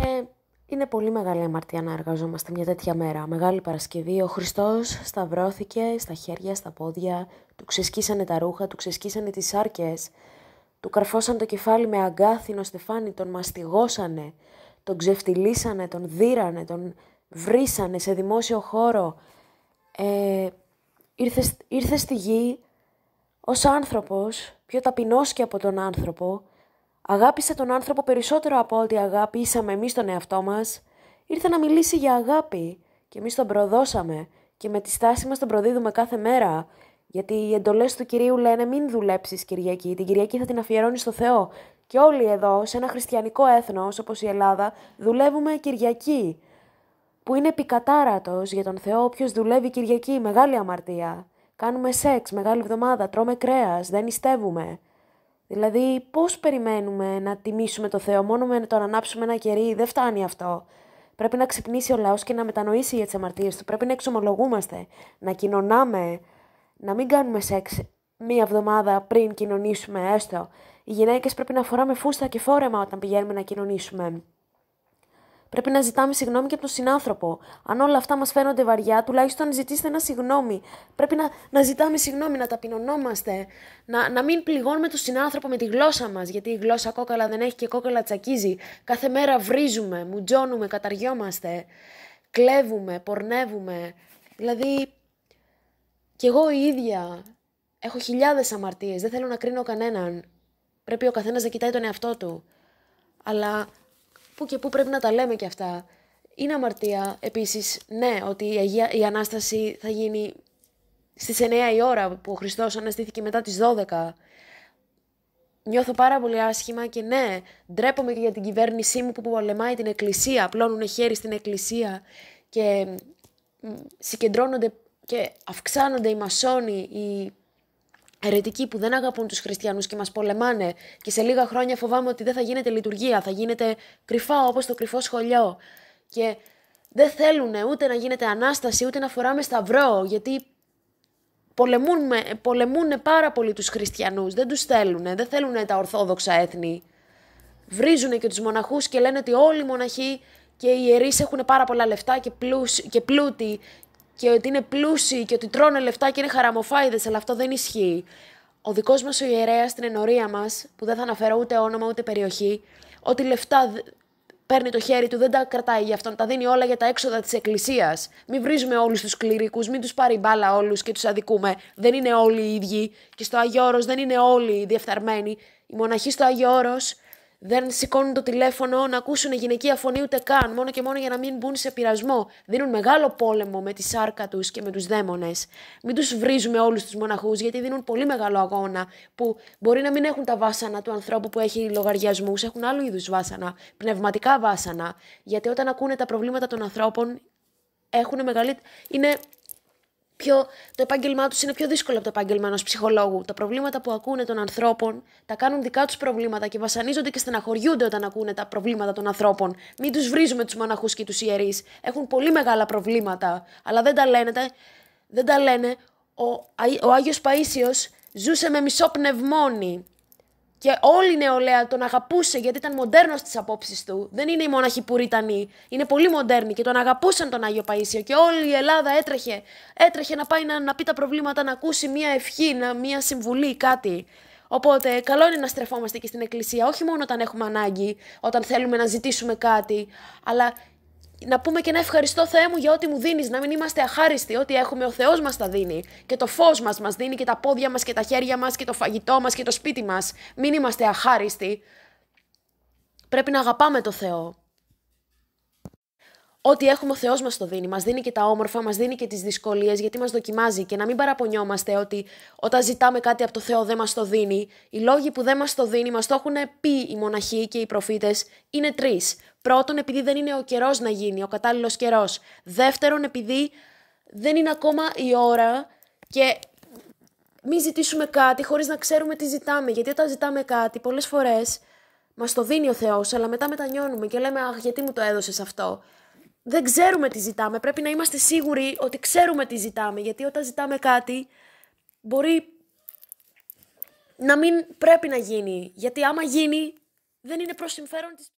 Ε, είναι πολύ μεγάλη αμαρτία να εργαζόμαστε μια τέτοια μέρα. Μεγάλη Παρασκευή, ο Χριστός σταυρώθηκε στα χέρια, στα πόδια, του ξεσκίσανε τα ρούχα, του ξεσκίσανε τις άρκε. του καρφώσαν το κεφάλι με αγκάθινο στεφάνι, τον μαστιγώσανε, τον ξεφτυλίσανε, τον δίρανε, τον βρίσανε σε δημόσιο χώρο. Ε, ήρθες, ήρθες στη γη ως άνθρωπος, πιο ταπεινός και από τον άνθρωπο, Αγάπησε τον άνθρωπο περισσότερο από ό,τι αγάπησαμε εμείς τον εαυτό μας. Ήρθε να μιλήσει για αγάπη και εμείς τον προδώσαμε και με τη στάση μας τον προδίδουμε κάθε μέρα. Γιατί οι εντολές του Κυρίου λένε μην δουλέψεις Κυριακή, την Κυριακή θα την αφιερώνεις στο Θεό. Και όλοι εδώ, σε ένα χριστιανικό έθνος όπως η Ελλάδα, δουλεύουμε Κυριακή. Που είναι επικατάρατος για τον Θεό όποιος δουλεύει Κυριακή, μεγάλη αμαρτία. Κάνουμε σεξ, μεγάλη εβδομάδα, τρώμε κρέας, δεν νηστεύουμε. Δηλαδή, πώς περιμένουμε να τιμήσουμε το Θεό μόνο με το να ανάψουμε ένα κερί, δεν φτάνει αυτό. Πρέπει να ξυπνήσει ο λαός και να μετανοήσει για τι αμαρτίε του. Πρέπει να εξομολογούμαστε, να κοινωνάμε, να μην κάνουμε σεξ μία εβδομάδα πριν κοινωνήσουμε έστω. Οι γυναίκες πρέπει να φοράμε φούστα και φόρεμα όταν πηγαίνουμε να κοινωνήσουμε. Πρέπει να ζητάμε συγγνώμη και από τον συνάνθρωπο. Αν όλα αυτά μας φαίνονται βαριά, τουλάχιστον ζητήστε ένα συγγνώμη. Πρέπει να, να ζητάμε συγγνώμη, να ταπεινωνόμαστε. Να, να μην πληγώνουμε τον συνάνθρωπο με τη γλώσσα μας. Γιατί η γλώσσα κόκαλα δεν έχει και κόκαλα τσακίζει. Κάθε μέρα βρίζουμε, μουτζώνουμε, καταριόμαστε. Κλέβουμε, πορνεύουμε. Δηλαδή, κι εγώ η ίδια έχω χιλιάδες αμαρτίες. Δεν θέλω να κρίνω κανέναν. Πρέπει ο καθένας να κοιτάει τον εαυτό του. Αλλά που και που πρέπει να τα λέμε και αυτά. Είναι αμαρτία επίσης, ναι, ότι η, η Ανάσταση θα γίνει στις 9 η ώρα που ο Χριστός αναστήθηκε μετά τις 12. Νιώθω πάρα πολύ άσχημα και ναι, ντρέπομαι και για την κυβέρνησή μου που πολεμάει την εκκλησία, απλώνουν χέρι στην εκκλησία και συγκεντρώνονται και αυξάνονται οι μασόνοι, οι Ερετικοί που δεν αγαπούν τους χριστιανούς και μας πολεμάνε, και σε λίγα χρόνια φοβάμαι ότι δεν θα γίνεται λειτουργία, θα γίνεται κρυφά όπως το κρυφό σχολείο. Και δεν θέλουν ούτε να γίνεται ανάσταση, ούτε να φοράμε σταυρό, γιατί πολεμούν, πάρα πολύ τους χριστιανούς, δεν τους θέλουν, δεν θέλουν τα ορθόδοξα έθνη. Βρίζουν και τους μοναχούς και λένε ότι όλοι οι μοναχοί και οι ιερείς έχουν πάρα πολλά λεφτά και, πλούς, και πλούτη και ότι είναι πλούσιοι και ότι τρώνε λεφτά και είναι χαραμοφάιδες, αλλά αυτό δεν ισχύει. Ο δικός μας ο ιερέας στην ενορία μας, που δεν θα αναφέρω ούτε όνομα ούτε περιοχή, ότι λεφτά παίρνει το χέρι του, δεν τα κρατάει για αυτόν, τα δίνει όλα για τα έξοδα της Εκκλησίας. Μην βρίζουμε όλους τους κληρικού, μην τους πάρει μπάλα όλους και τους αδικούμε. Δεν είναι όλοι οι ίδιοι. Και στο Αγιώρο δεν είναι όλοι οι διεφθαρμένοι. Οι μοναχοί στο Αγιώρο δεν σηκώνουν το τηλέφωνο να ακούσουν γυναικεία φωνή ούτε καν, μόνο και μόνο για να μην μπουν σε πειρασμό. Δίνουν μεγάλο πόλεμο με τη σάρκα τους και με τους δαίμονες. Μην τους βρίζουμε όλους τους μοναχούς, γιατί δίνουν πολύ μεγάλο αγώνα που μπορεί να μην έχουν τα βάσανα του ανθρώπου που έχει λογαριασμούς, έχουν άλλου είδους βάσανα, πνευματικά βάσανα. Γιατί όταν ακούνε τα προβλήματα των ανθρώπων, έχουν μεγαλύτερη. Είναι το επάγγελμά τους είναι πιο δύσκολο από το επάγγελμα ενός ψυχολόγου. Τα προβλήματα που ακούνε των ανθρώπων τα κάνουν δικά τους προβλήματα και βασανίζονται και στεναχωριούνται όταν ακούνε τα προβλήματα των ανθρώπων. Μην τους βρίζουμε τους μοναχούς και τους ιερείς. Έχουν πολύ μεγάλα προβλήματα, αλλά δεν τα λένε. Δεν τα λένε. Ο, ο Άγιος Παΐσιος ζούσε με μισό πνευμόνι. Και όλη η νεολαία τον αγαπούσε γιατί ήταν μοντέρνος στις απόψεις του. Δεν είναι οι μόναχοι Πουρίτανοι. Είναι πολύ μοντέρνοι και τον αγαπούσαν τον Άγιο Παίσιο. Και όλη η Ελλάδα έτρεχε. Έτρεχε να πάει να, να πει τα προβλήματα, να ακούσει μία ευχή, να, μία συμβουλή, κάτι. Οπότε, καλό είναι να στρεφόμαστε και στην Εκκλησία, όχι μόνο όταν έχουμε ανάγκη, όταν θέλουμε να ζητήσουμε κάτι, αλλά να πούμε και να ευχαριστώ Θεέ μου για ό,τι μου δίνεις, να μην είμαστε αχάριστοι, ό,τι έχουμε ο Θεός μας τα δίνει και το φως μας μας δίνει και τα πόδια μας και τα χέρια μας και το φαγητό μας και το σπίτι μας. Μην είμαστε αχάριστοι. Πρέπει να αγαπάμε το Θεό. Ό,τι έχουμε ο Θεός μας το δίνει. Μας δίνει και τα όμορφα, μας δίνει και τις δυσκολίες, γιατί μας δοκιμάζει. Και να μην παραπονιόμαστε ότι όταν ζητάμε κάτι από το Θεό δεν μας το δίνει. Οι λόγοι που δεν μας το δίνει, μας το έχουν πει οι μοναχοί και οι προφήτες, είναι τρεις. Πρώτον, επειδή δεν είναι ο καιρός να γίνει, ο κατάλληλος καιρός. Δεύτερον, επειδή δεν είναι ακόμα η ώρα και μην ζητήσουμε κάτι χωρίς να ξέρουμε τι ζητάμε. Γιατί όταν ζητάμε κάτι, πολλές φορές μας το δίνει ο Θεός, αλλά μετά μετανιώνουμε και λέμε Αχ, γιατί μου το έδωσες αυτό δεν ξέρουμε τι ζητάμε. Πρέπει να είμαστε σίγουροι ότι ξέρουμε τι ζητάμε. Γιατί όταν ζητάμε κάτι, μπορεί να μην πρέπει να γίνει. Γιατί άμα γίνει, δεν είναι προς συμφέρον της...